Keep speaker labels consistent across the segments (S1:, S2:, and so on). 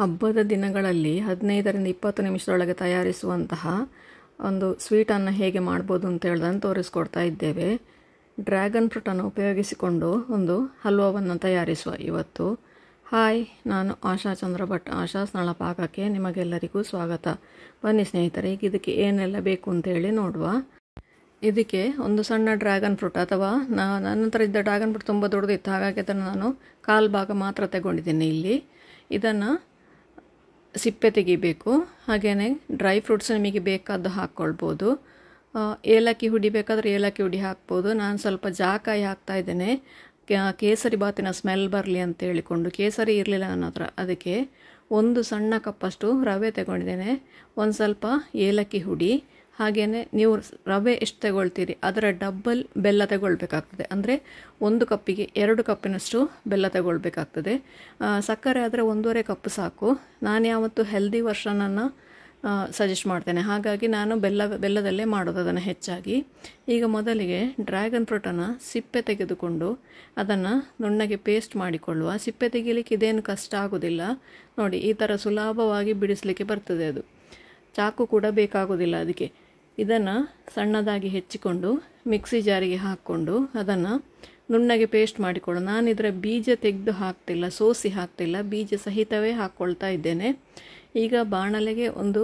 S1: ಹಬ್ಬದ ದಿನಗಳಲ್ಲಿ ಹದಿನೈದರಿಂದ ಇಪ್ಪತ್ತು ನಿಮಿಷದೊಳಗೆ ತಯಾರಿಸುವಂತಹ ಒಂದು ಸ್ವೀಟನ್ನು ಹೇಗೆ ಮಾಡ್ಬೋದು ಅಂತ ಹೇಳ್ದನ್ನು ತೋರಿಸ್ಕೊಡ್ತಾ ಇದ್ದೇವೆ ಡ್ರ್ಯಾಗನ್ ಫ್ರೂಟನ್ನು ಉಪಯೋಗಿಸಿಕೊಂಡು ಒಂದು ಹಲ್ವಾವನ್ನು ತಯಾರಿಸುವ ಇವತ್ತು ಹಾಯ್ ನಾನು ಆಶಾ ಚಂದ್ರ ಭಟ್ ಆಶಾ ಸ್ನಳ ಪಾಕಕ್ಕೆ ನಿಮಗೆಲ್ಲರಿಗೂ ಸ್ವಾಗತ ಬನ್ನಿ ಸ್ನೇಹಿತರೆ ಈಗ ಇದಕ್ಕೆ ಏನೆಲ್ಲ ಬೇಕು ಅಂತೇಳಿ ನೋಡುವ ಇದಕ್ಕೆ ಒಂದು ಸಣ್ಣ ಡ್ರ್ಯಾಗನ್ ಫ್ರೂಟ್ ಅಥವಾ ನನ್ನ ಹತ್ರ ಇದ್ದ ಡ್ರ್ಯಾಗನ್ ಫ್ರೂಟ್ ತುಂಬ ದೊಡ್ಡದಿತ್ತು ಹಾಗಾಗಿ ಅದನ್ನು ನಾನು ಕಾಲು ಭಾಗ ಮಾತ್ರ ತಗೊಂಡಿದ್ದೀನಿ ಇಲ್ಲಿ ಇದನ್ನು ಸಿಪ್ಪೆ ತೆಗಿಬೇಕು ಹಾಗೆಯೇ ಡ್ರೈ ಫ್ರೂಟ್ಸ್ ನಿಮಗೆ ಬೇಕಾದ್ದು ಹಾಕ್ಕೊಳ್ಬೋದು ಏಲಕ್ಕಿ ಹುಡಿ ಬೇಕಾದರೆ ಏಲಕ್ಕಿ ಹುಡಿ ಹಾಕ್ಬೋದು ನಾನು ಸ್ವಲ್ಪ ಜಾಕಾಯಿ ಹಾಕ್ತಾಯಿದ್ದೇನೆ ಕೇಸರಿ ಬಾತಿನ ಸ್ಮೆಲ್ ಬರಲಿ ಅಂತ ಹೇಳಿಕೊಂಡು ಕೇಸರಿ ಇರಲಿಲ್ಲ ನನ್ನ ಹತ್ರ ಅದಕ್ಕೆ ಒಂದು ಸಣ್ಣ ಕಪ್ಪಷ್ಟು ರವೆ ತಗೊಂಡಿದ್ದೇನೆ ಒಂದು ಸ್ವಲ್ಪ ಏಲಕ್ಕಿ ಹುಡಿ ಹಾಗೆಯೇ ನೀವು ರವೆ ಎಷ್ಟು ತಗೊಳ್ತೀರಿ ಅದರ ಡಬ್ಬಲ್ ಬೆಲ್ಲ ತಗೊಳ್ಬೇಕಾಗ್ತದೆ ಅಂದರೆ ಒಂದು ಕಪ್ಪಿಗೆ ಎರಡು ಕಪ್ಪಿನಷ್ಟು ಬೆಲ್ಲ ತಗೊಳ್ಬೇಕಾಗ್ತದೆ ಸಕ್ಕರೆ ಆದರೆ ಒಂದೂವರೆ ಕಪ್ ಸಾಕು ನಾನು ಯಾವತ್ತು ಹೆಲ್ದಿ ವರ್ಷನನ್ನು ಸಜೆಸ್ಟ್ ಮಾಡ್ತೇನೆ ಹಾಗಾಗಿ ನಾನು ಬೆಲ್ಲ ಬೆಲ್ಲದಲ್ಲೇ ಮಾಡೋದು ಅದನ್ನು ಹೆಚ್ಚಾಗಿ ಈಗ ಮೊದಲಿಗೆ ಡ್ರ್ಯಾಗನ್ ಫ್ರೂಟನ್ನು ಸಿಪ್ಪೆ ತೆಗೆದುಕೊಂಡು ಅದನ್ನು ನುಣ್ಣಗೆ ಪೇಸ್ಟ್ ಮಾಡಿಕೊಳ್ಳುವ ಸಿಪ್ಪೆ ತೆಗಿಲಿಕ್ಕೆ ಇದೇನು ಕಷ್ಟ ಆಗೋದಿಲ್ಲ ನೋಡಿ ಈ ಥರ ಸುಲಭವಾಗಿ ಬಿಡಿಸಲಿಕ್ಕೆ ಬರ್ತದೆ ಅದು ಚಾಕು ಕೂಡ ಬೇಕಾಗೋದಿಲ್ಲ ಅದಕ್ಕೆ ಇದನ್ನು ಸಣ್ಣದಾಗಿ ಹೆಚ್ಚಿಕೊಂಡು ಮಿಕ್ಸಿ ಜಾರಿಗೆ ಹಾಕ್ಕೊಂಡು ಅದನ್ನು ನುಣ್ಣಗೆ ಪೇಸ್ಟ್ ಮಾಡಿಕೊಡು ನಾನು ಇದರ ಬೀಜ ತೆಗೆದು ಹಾಕ್ತಿಲ್ಲ ಸೋಸಿ ಹಾಕ್ತಿಲ್ಲ ಬೀಜ ಸಹಿತವೇ ಹಾಕ್ಕೊಳ್ತಾ ಇದ್ದೇನೆ ಈಗ ಬಾಣಲೆಗೆ ಒಂದು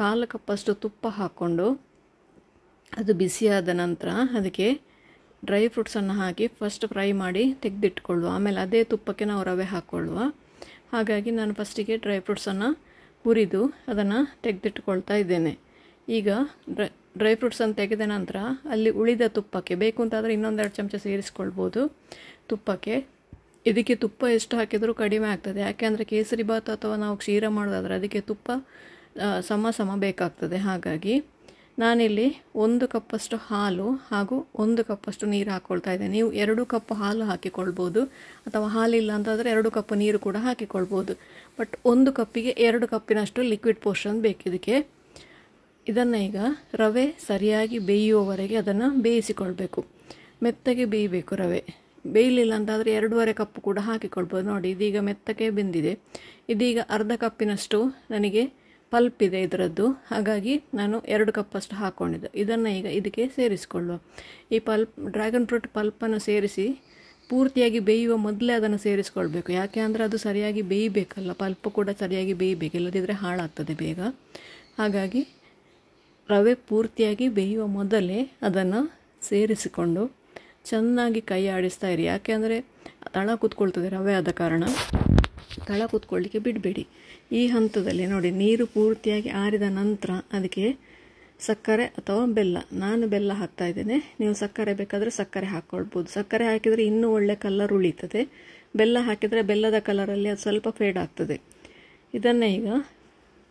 S1: ಕಾಲು ಕಪ್ಪಷ್ಟು ತುಪ್ಪ ಹಾಕ್ಕೊಂಡು ಅದು ಬಿಸಿಯಾದ ನಂತರ ಅದಕ್ಕೆ ಡ್ರೈ ಫ್ರೂಟ್ಸನ್ನು ಹಾಕಿ ಫಸ್ಟ್ ಫ್ರೈ ಮಾಡಿ ತೆಗೆದಿಟ್ಕೊಳ್ಳುವ ಆಮೇಲೆ ಅದೇ ತುಪ್ಪಕ್ಕೆ ನಾವು ರವೆ ಹಾಕ್ಕೊಳ್ಳುವ ಹಾಗಾಗಿ ನಾನು ಫಸ್ಟಿಗೆ ಡ್ರೈ ಫ್ರೂಟ್ಸನ್ನು ಹುರಿದು ಅದನ್ನು ತೆಗೆದಿಟ್ಕೊಳ್ತಾ ಇದ್ದೇನೆ ಈಗ ಡ್ರೈ ಡ್ರೈ ಫ್ರೂಟ್ಸನ್ನು ತೆಗೆದ ನಂತರ ಅಲ್ಲಿ ಉಳಿದ ತುಪ್ಪಕ್ಕೆ ಬೇಕು ಅಂತಾದರೆ ಇನ್ನೊಂದೆರಡು ಚಮಚ ಸೇರಿಸ್ಕೊಳ್ಬೋದು ತುಪ್ಪಕ್ಕೆ ಇದಕ್ಕೆ ತುಪ್ಪ ಎಷ್ಟು ಹಾಕಿದರೂ ಕಡಿಮೆ ಆಗ್ತದೆ ಯಾಕೆಂದರೆ ಕೇಸರಿ ಭಾತ್ ಅಥವಾ ನಾವು ಕ್ಷೀರ ಮಾಡೋದಾದರೆ ಅದಕ್ಕೆ ತುಪ್ಪ ಸಮ ಸಮ ಬೇಕಾಗ್ತದೆ ಹಾಗಾಗಿ ನಾನಿಲ್ಲಿ ಒಂದು ಕಪ್ಪಷ್ಟು ಹಾಲು ಹಾಗೂ ಒಂದು ಕಪ್ಪಷ್ಟು ನೀರು ಹಾಕ್ಕೊಳ್ತಾ ಇದ್ದೇನೆ ನೀವು ಎರಡು ಕಪ್ ಹಾಲು ಹಾಕಿಕೊಳ್ಬೋದು ಅಥವಾ ಹಾಲಿಲ್ಲ ಅಂತಾದರೆ ಎರಡು ಕಪ್ ನೀರು ಕೂಡ ಹಾಕಿಕೊಳ್ಬೋದು ಬಟ್ ಒಂದು ಕಪ್ಪಿಗೆ ಎರಡು ಕಪ್ಪಿನಷ್ಟು ಲಿಕ್ವಿಡ್ ಪೋರ್ಷನ್ ಬೇಕಿದಕ್ಕೆ ಇದನ್ನು ಈಗ ರವೆ ಸರಿಯಾಗಿ ಬೇಯುವವರೆಗೆ ಅದನ್ನು ಬೇಯಿಸಿಕೊಳ್ಬೇಕು ಮೆತ್ತಗೆ ಬೇಯಬೇಕು ರವೆ ಬೇಯಲಿಲ್ಲ ಅಂತಾದರೆ ಎರಡೂವರೆ ಕಪ್ ಕೂಡ ಹಾಕಿಕೊಳ್ಬೋದು ನೋಡಿ ಇದೀಗ ಮೆತ್ತಗೆ ಬೆಂದಿದೆ ಇದೀಗ ಅರ್ಧ ಕಪ್ಪಿನಷ್ಟು ನನಗೆ ಪಲ್ಪ್ ಇದೆ ಇದರದ್ದು ಹಾಗಾಗಿ ನಾನು ಎರಡು ಕಪ್ಪಷ್ಟು ಹಾಕ್ಕೊಂಡಿದ್ದೆ ಇದನ್ನು ಈಗ ಇದಕ್ಕೆ ಸೇರಿಸಿಕೊಳ್ಳುವ ಈ ಪಲ್ಪ್ ಡ್ರ್ಯಾಗನ್ ಫ್ರೂಟ್ ಪಲ್ಪನ್ನು ಸೇರಿಸಿ ಪೂರ್ತಿಯಾಗಿ ಬೇಯುವ ಮೊದಲೇ ಅದನ್ನು ಸೇರಿಸ್ಕೊಳ್ಬೇಕು ಯಾಕೆ ಅಂದರೆ ಅದು ಸರಿಯಾಗಿ ಬೇಯಬೇಕಲ್ಲ ಪಲ್ಪ್ ಕೂಡ ಸರಿಯಾಗಿ ಬೇಯಬೇಕು ಇಲ್ಲದಿದ್ದರೆ ಹಾಳಾಗ್ತದೆ ಬೇಗ ಹಾಗಾಗಿ ರವೆ ಪೂರ್ತಿಯಾಗಿ ಬೇಯುವ ಮೊದಲೇ ಅದನ್ನು ಸೇರಿಸಿಕೊಂಡು ಚೆನ್ನಾಗಿ ಕೈ ಆಡಿಸ್ತಾ ಇರಿ ಅಂದರೆ ತಳ ಕೂತ್ಕೊಳ್ತದೆ ರವೆ ಆದ ಕಾರಣ ತಳ ಕೂತ್ಕೊಳ್ಳಿಕ್ಕೆ ಬಿಡಬೇಡಿ ಈ ಹಂತದಲ್ಲಿ ನೋಡಿ ನೀರು ಪೂರ್ತಿಯಾಗಿ ಆರಿದ ನಂತರ ಅದಕ್ಕೆ ಸಕ್ಕರೆ ಅಥವಾ ಬೆಲ್ಲ ನಾನು ಬೆಲ್ಲ ಹಾಕ್ತಾ ಇದ್ದೇನೆ ನೀವು ಸಕ್ಕರೆ ಬೇಕಾದರೆ ಸಕ್ಕರೆ ಹಾಕ್ಕೊಳ್ಬೋದು ಸಕ್ಕರೆ ಹಾಕಿದರೆ ಇನ್ನೂ ಒಳ್ಳೆ ಕಲರ್ ಉಳಿತದೆ ಬೆಲ್ಲ ಹಾಕಿದರೆ ಬೆಲ್ಲದ ಕಲರಲ್ಲಿ ಅದು ಸ್ವಲ್ಪ ಫೇಡ್ ಆಗ್ತದೆ ಇದನ್ನು ಈಗ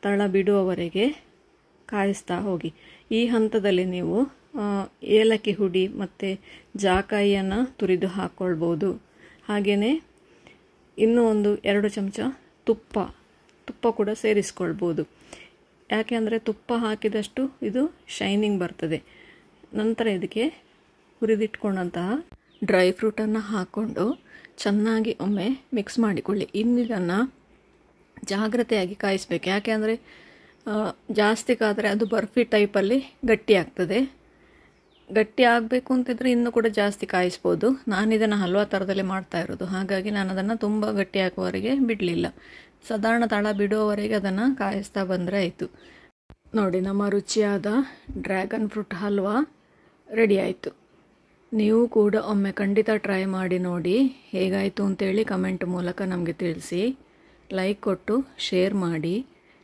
S1: ತಳ ಬಿಡುವವರೆಗೆ ಕಾಯಿಸ್ತಾ ಹೋಗಿ ಈ ಹಂತದಲ್ಲಿ ನೀವು ಏಲಕ್ಕಿ ಹುಡಿ ಮತ್ತು ಜಾಕಾಯಿಯನ್ನು ತುರಿದು ಹಾಕ್ಕೊಳ್ಬೋದು ಹಾಗೆಯೇ ಇನ್ನೂ ಒಂದು ಎರಡು ಚಮಚ ತುಪ್ಪ ತುಪ್ಪ ಕೂಡ ಸೇರಿಸ್ಕೊಳ್ಬೋದು ಯಾಕೆ ಅಂದರೆ ತುಪ್ಪ ಹಾಕಿದಷ್ಟು ಇದು ಶೈನಿಂಗ್ ಬರ್ತದೆ ನಂತರ ಇದಕ್ಕೆ ಹುರಿದಿಟ್ಕೊಂಡಂತಹ ಡ್ರೈ ಫ್ರೂಟನ್ನು ಹಾಕ್ಕೊಂಡು ಚೆನ್ನಾಗಿ ಒಮ್ಮೆ ಮಿಕ್ಸ್ ಮಾಡಿಕೊಳ್ಳಿ ಇನ್ನಿದನ್ನು ಜಾಗ್ರತೆಯಾಗಿ ಕಾಯಿಸ್ಬೇಕು ಯಾಕೆ ಅಂದರೆ ಜಾಸ್ತಿ ಕಾದರೆ ಅದು ಬರ್ಫಿ ಟೈಪಲ್ಲಿ ಗಟ್ಟಿ ಆಗ್ತದೆ ಗಟ್ಟಿ ಆಗಬೇಕು ಅಂತಿದ್ರೆ ಇನ್ನೂ ಕೂಡ ಜಾಸ್ತಿ ಕಾಯಿಸ್ಬೋದು ನಾನು ಇದನ್ನು ಹಲ್ವಾ ಥರದಲ್ಲಿ ಮಾಡ್ತಾ ಇರೋದು ಹಾಗಾಗಿ ನಾನು ಅದನ್ನು ತುಂಬ ಗಟ್ಟಿ ಹಾಕುವವರೆಗೆ ಬಿಡಲಿಲ್ಲ ಸಾಧಾರಣ ತಳ ಬಿಡುವವರೆಗೆ ಅದನ್ನು ಕಾಯಿಸ್ತಾ ಬಂದರೆ ಆಯಿತು ನೋಡಿ ನಮ್ಮ ರುಚಿಯಾದ ಡ್ರ್ಯಾಗನ್ ಫ್ರೂಟ್ ಹಲ್ವಾ ರೆಡಿ ಆಯಿತು ನೀವು ಕೂಡ ಒಮ್ಮೆ ಖಂಡಿತ ಟ್ರೈ ಮಾಡಿ ನೋಡಿ ಹೇಗಾಯಿತು ಅಂತೇಳಿ ಕಮೆಂಟ್ ಮೂಲಕ ನಮಗೆ ತಿಳಿಸಿ ಲೈಕ್ ಕೊಟ್ಟು ಶೇರ್ ಮಾಡಿ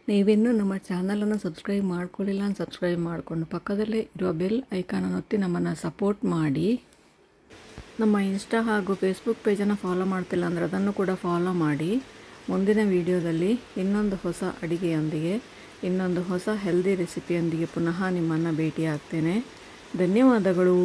S1: ನೀವಿನ್ನೂ ನಮ್ಮ ಚಾನಲನ್ನು ಸಬ್ಸ್ಕ್ರೈಬ್ ಮಾಡಿಕೊಳ್ಳಿಲ್ಲ ಅಂತ ಸಬ್ಸ್ಕ್ರೈಬ್ ಮಾಡಿಕೊಂಡು ಪಕ್ಕದಲ್ಲೇ ಇರುವ ಬೆಲ್ ಐಕಾನನ್ನು ಒತ್ತಿ ನಮ್ಮನ್ನು ಸಪೋರ್ಟ್ ಮಾಡಿ ನಮ್ಮ ಇನ್ಸ್ಟಾ ಹಾಗೂ ಫೇಸ್ಬುಕ್ ಪೇಜನ್ನು ಫಾಲೋ ಮಾಡ್ತಿಲ್ಲ ಅಂದರೆ ಅದನ್ನು ಕೂಡ ಫಾಲೋ ಮಾಡಿ ಮುಂದಿನ ವಿಡಿಯೋದಲ್ಲಿ ಇನ್ನೊಂದು ಹೊಸ ಅಡುಗೆಯೊಂದಿಗೆ ಇನ್ನೊಂದು ಹೊಸ ಹೆಲ್ದಿ ರೆಸಿಪಿಯೊಂದಿಗೆ ಪುನಃ ನಿಮ್ಮನ್ನು ಭೇಟಿಯಾಗ್ತೇನೆ ಧನ್ಯವಾದಗಳು